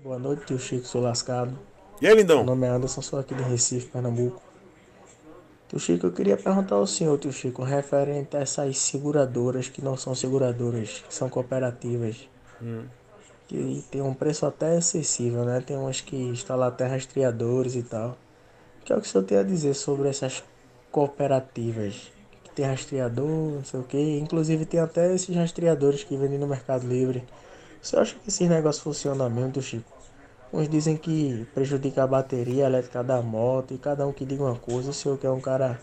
Boa noite, tio Chico, sou lascado. E aí, lindão? Meu nome é Anderson, sou aqui de Recife, Pernambuco. Tio Chico, eu queria perguntar ao senhor, tio Chico, referente a essas seguradoras que não são seguradoras, que são cooperativas, hum. que tem um preço até acessível, né? Tem umas que instalam até rastreadores e tal. O que é o que o senhor tem a dizer sobre essas cooperativas? Que tem rastreador, não sei o quê. Inclusive tem até esses rastreadores que vendem no Mercado Livre você acha que esse negócio funciona mesmo, do Chico? Uns dizem que prejudica a bateria elétrica da moto e cada um que diga uma coisa. O senhor que é um cara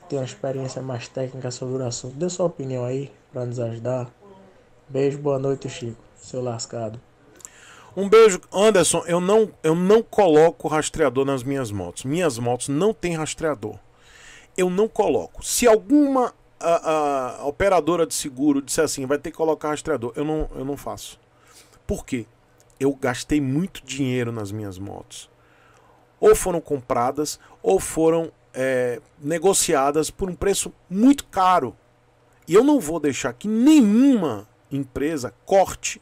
que tem uma experiência mais técnica sobre o assunto, dê sua opinião aí para nos ajudar. Beijo, boa noite, Chico, seu lascado. Um beijo, Anderson. Eu não, eu não coloco rastreador nas minhas motos. Minhas motos não têm rastreador. Eu não coloco. Se alguma a, a operadora de seguro disser assim, vai ter que colocar rastreador, eu não, eu não faço. Por quê? Eu gastei muito dinheiro nas minhas motos. Ou foram compradas, ou foram é, negociadas por um preço muito caro. E eu não vou deixar que nenhuma empresa corte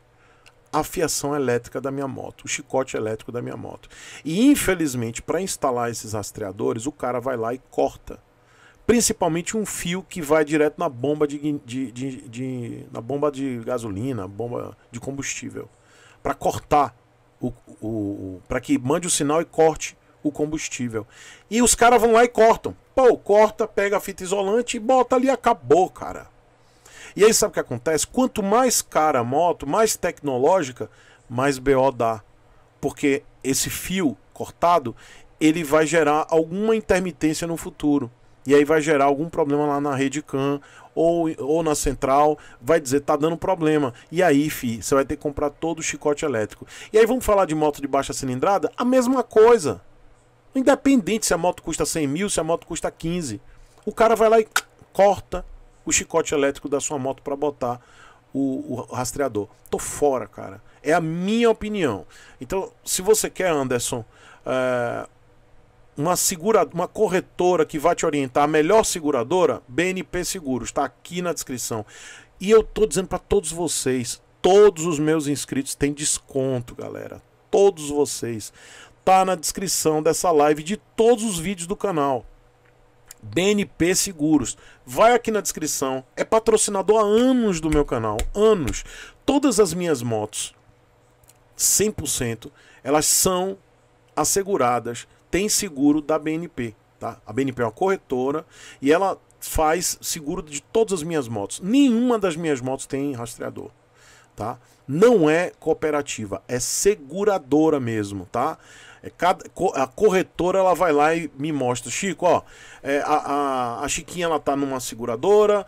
a fiação elétrica da minha moto, o chicote elétrico da minha moto. E infelizmente, para instalar esses rastreadores, o cara vai lá e corta. Principalmente um fio que vai direto na bomba de, de, de, de na bomba de gasolina, bomba de combustível para cortar o, o, para que mande o sinal e corte o combustível. E os caras vão lá e cortam. Pô, corta, pega a fita isolante e bota ali, acabou, cara. E aí sabe o que acontece? Quanto mais cara a moto, mais tecnológica, mais BO dá. Porque esse fio cortado, ele vai gerar alguma intermitência no futuro. E aí vai gerar algum problema lá na rede CAN ou, ou na central, vai dizer tá dando problema. E aí, fi, você vai ter que comprar todo o chicote elétrico. E aí vamos falar de moto de baixa cilindrada? A mesma coisa. Independente se a moto custa 100 mil, se a moto custa 15. O cara vai lá e corta o chicote elétrico da sua moto para botar o, o, rastreador. Tô fora, cara. É a minha opinião. Então, se você quer, Anderson, uh, uma segura, uma corretora que vai te orientar, a melhor seguradora, BNP Seguros, está aqui na descrição. E eu tô dizendo para todos vocês, todos os meus inscritos têm desconto, galera. Todos vocês. Tá na descrição dessa live de todos os vídeos do canal. BNP Seguros. Vai aqui na descrição. É patrocinador há anos do meu canal, anos. Todas as minhas motos, 100%, elas são asseguradas tem seguro da BNP. Tá? A BNP é uma corretora e ela faz seguro de todas as minhas motos. Nenhuma das minhas motos tem rastreador. Tá? Não é cooperativa, é seguradora mesmo, tá? É cada, a corretora ela vai lá e me mostra, Chico, ó, é, a, a, a Chiquinha ela tá numa seguradora,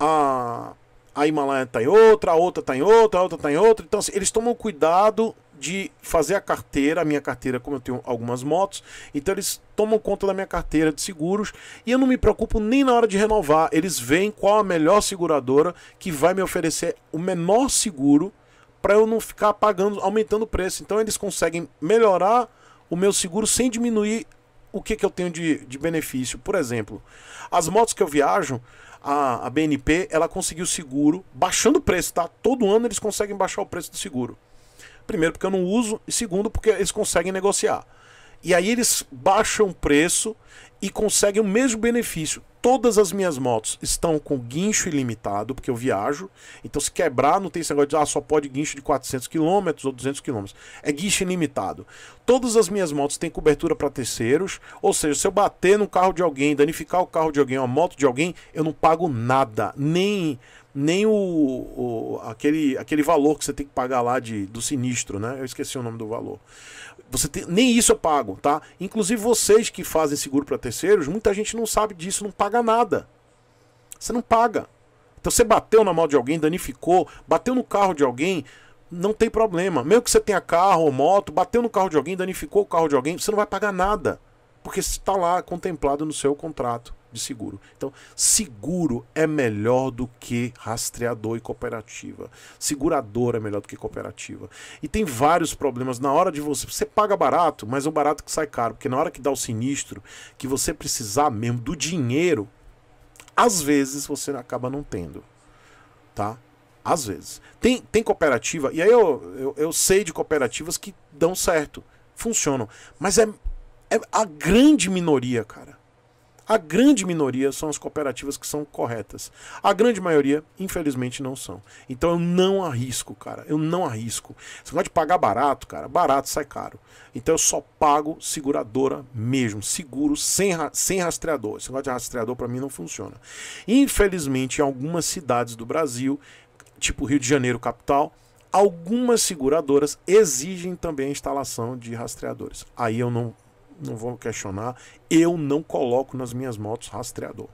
a, a Himalaia está em outra, a outra tá em outra, a outra tá em outra. Então, assim, eles tomam cuidado de fazer a carteira, a minha carteira, como eu tenho algumas motos, então eles tomam conta da minha carteira de seguros e eu não me preocupo nem na hora de renovar. Eles veem qual a melhor seguradora que vai me oferecer o menor seguro para eu não ficar pagando, aumentando o preço. Então eles conseguem melhorar o meu seguro sem diminuir o que, que eu tenho de, de benefício. Por exemplo, as motos que eu viajo, a, a BNP, ela conseguiu seguro baixando o preço, tá? Todo ano eles conseguem baixar o preço do seguro. Primeiro, porque eu não uso, e segundo, porque eles conseguem negociar. E aí eles baixam o preço e conseguem o mesmo benefício. Todas as minhas motos estão com guincho ilimitado, porque eu viajo. Então, se quebrar, não tem esse negócio de ah, só pode guincho de 400 km ou 200 km. É guincho ilimitado. Todas as minhas motos têm cobertura para terceiros. Ou seja, se eu bater no carro de alguém, danificar o carro de alguém, a moto de alguém, eu não pago nada. Nem nem o, o, aquele, aquele valor que você tem que pagar lá de, do sinistro, né? Eu esqueci o nome do valor. Você tem, nem isso eu pago, tá? Inclusive vocês que fazem seguro para terceiros, muita gente não sabe disso, não paga paga nada. Você não paga. Então você bateu na mão de alguém, danificou, bateu no carro de alguém, não tem problema. Mesmo que você tenha carro ou moto, bateu no carro de alguém, danificou o carro de alguém, você não vai pagar nada porque está lá contemplado no seu contrato de seguro. Então, seguro é melhor do que rastreador e cooperativa. Segurador é melhor do que cooperativa. E tem vários problemas na hora de você. Você paga barato, mas o é barato que sai caro. Porque na hora que dá o sinistro, que você precisar mesmo do dinheiro, às vezes você acaba não tendo. Tá? Às vezes. Tem, tem cooperativa, e aí eu, eu, eu sei de cooperativas que dão certo, funcionam. Mas é é a grande minoria, cara. A grande minoria são as cooperativas que são corretas. A grande maioria, infelizmente, não são. Então eu não arrisco, cara. Eu não arrisco. Você pode pagar barato, cara. Barato sai caro. Então eu só pago seguradora mesmo. Seguro, sem, ra sem rastreador. Esse negócio de rastreador para mim não funciona. Infelizmente, em algumas cidades do Brasil, tipo Rio de Janeiro, capital, algumas seguradoras exigem também a instalação de rastreadores. Aí eu não não vou questionar. Eu não coloco nas minhas motos rastreador.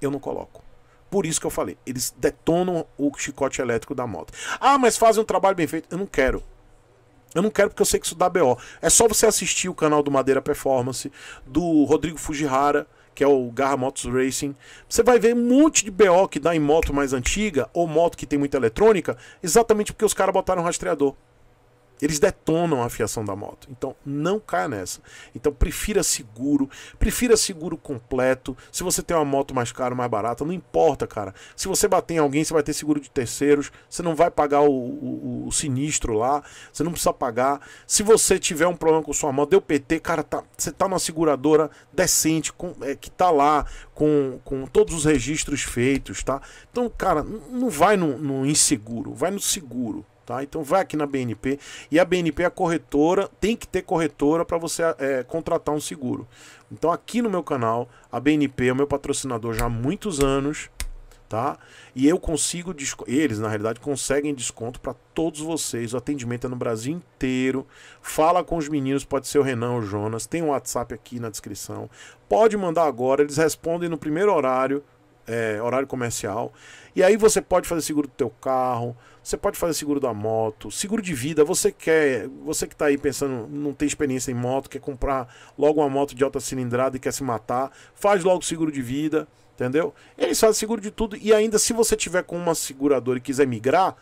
Eu não coloco. Por isso que eu falei, eles detonam o chicote elétrico da moto. Ah, mas fazem um trabalho bem feito. Eu não quero. Eu não quero porque eu sei que isso dá BO. É só você assistir o canal do Madeira Performance, do Rodrigo Fujihara, que é o Garra Motos Racing. Você vai ver um monte de BO que dá em moto mais antiga ou moto que tem muita eletrônica, exatamente porque os caras botaram rastreador. Eles detonam a fiação da moto. Então não caia nessa. Então prefira seguro, prefira seguro completo. Se você tem uma moto mais cara, mais barata, não importa, cara. Se você bater em alguém, você vai ter seguro de terceiros. Você não vai pagar o, o, o sinistro lá. Você não precisa pagar. Se você tiver um problema com sua moto, deu PT, cara, tá, você tá numa seguradora decente, com, é, que tá lá com, com todos os registros feitos, tá? Então, cara, não vai no, no inseguro, vai no seguro tá? Então vai aqui na BNP e a BNP é a corretora, tem que ter corretora para você é, contratar um seguro. Então aqui no meu canal, a BNP é o meu patrocinador já há muitos anos, tá? E eu consigo, eles na realidade conseguem desconto para todos vocês. O atendimento é no Brasil inteiro. Fala com os meninos, pode ser o Renan ou o Jonas. Tem um WhatsApp aqui na descrição. Pode mandar agora, eles respondem no primeiro horário, é, horário comercial. E aí você pode fazer seguro do teu carro, você pode fazer seguro da moto, seguro de vida. Você quer, você que está aí pensando, não tem experiência em moto, quer comprar logo uma moto de alta cilindrada e quer se matar, faz logo seguro de vida, entendeu? Eles fazem seguro de tudo e ainda se você tiver com uma seguradora e quiser migrar,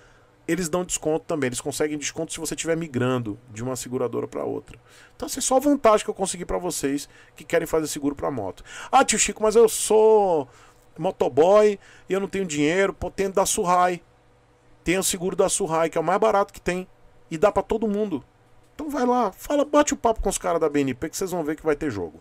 eles dão desconto também. Eles conseguem desconto se você estiver migrando de uma seguradora para outra. Então, assim, é só vantagem que eu consegui para vocês que querem fazer seguro para moto. Ah, tio Chico, mas eu sou motoboy e eu não tenho dinheiro, pô, tem da Surrai. Tem o seguro da Surrai, que é o mais barato que tem. E dá para todo mundo. Então vai lá, fala, bate o papo com os caras da BNP que vocês vão ver que vai ter jogo.